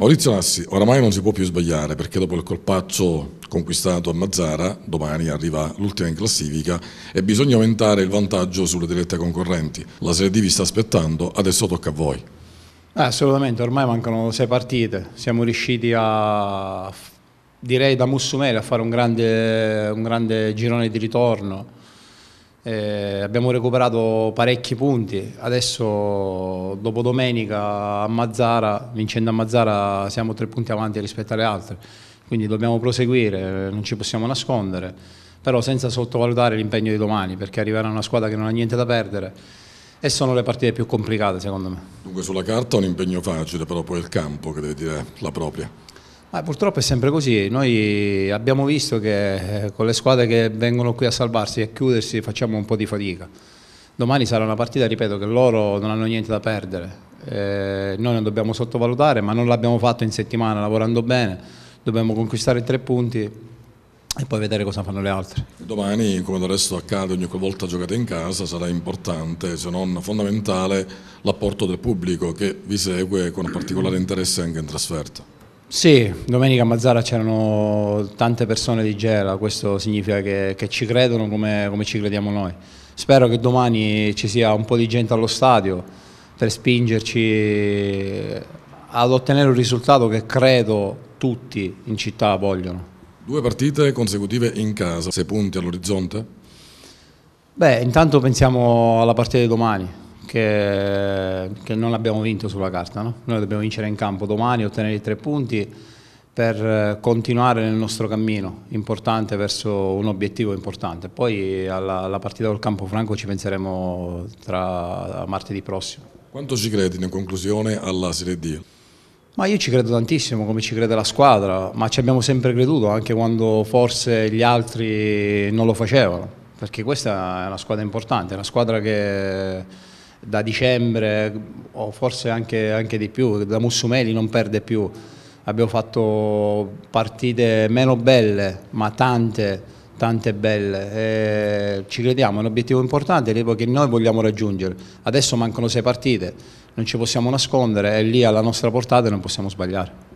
Maurizio Nassi, oramai non si può più sbagliare perché dopo il colpaccio conquistato a Mazzara, domani arriva l'ultima in classifica e bisogna aumentare il vantaggio sulle dirette concorrenti. La Serie D vi sta aspettando, adesso tocca a voi. Ah, assolutamente, ormai mancano sei partite, siamo riusciti a, direi da Mussumeli, a fare un grande, un grande girone di ritorno eh, abbiamo recuperato parecchi punti, adesso dopo domenica a Mazzara, vincendo a Mazzara siamo tre punti avanti rispetto alle altre, quindi dobbiamo proseguire, non ci possiamo nascondere, però senza sottovalutare l'impegno di domani perché arriverà una squadra che non ha niente da perdere e sono le partite più complicate secondo me. Dunque sulla carta un impegno facile, però poi è il campo che deve dire la propria. Ma purtroppo è sempre così, noi abbiamo visto che eh, con le squadre che vengono qui a salvarsi e a chiudersi facciamo un po' di fatica. Domani sarà una partita, ripeto, che loro non hanno niente da perdere, eh, noi non dobbiamo sottovalutare, ma non l'abbiamo fatto in settimana lavorando bene, dobbiamo conquistare tre punti e poi vedere cosa fanno le altre. Domani, come del resto accade ogni volta giocate in casa, sarà importante, se non fondamentale, l'apporto del pubblico che vi segue con particolare interesse anche in trasferta. Sì, domenica a Mazzara c'erano tante persone di Gela, questo significa che, che ci credono come, come, ci crediamo noi. Spero che domani ci sia un po' di gente allo stadio per spingerci ad ottenere un risultato che credo tutti in città vogliono. Due partite consecutive in casa, sei punti all'orizzonte? Beh, intanto pensiamo alla partita di domani, che, che non l'abbiamo vinto sulla carta, no? noi dobbiamo vincere in campo domani, ottenere i tre punti per eh, continuare nel nostro cammino importante verso un obiettivo importante. Poi alla, alla partita col campo franco ci penseremo tra martedì prossimo. Quanto ci credi in conclusione alla Serie D? Ma io ci credo tantissimo, come ci crede la squadra, ma ci abbiamo sempre creduto anche quando forse gli altri non lo facevano, perché questa è una squadra importante, è una squadra che da dicembre o forse anche, anche di più, da Mussumeli non perde più, abbiamo fatto partite meno belle ma tante, tante belle, e ci crediamo, è un obiettivo importante è che noi vogliamo raggiungere, adesso mancano sei partite, non ci possiamo nascondere, è lì alla nostra portata e non possiamo sbagliare.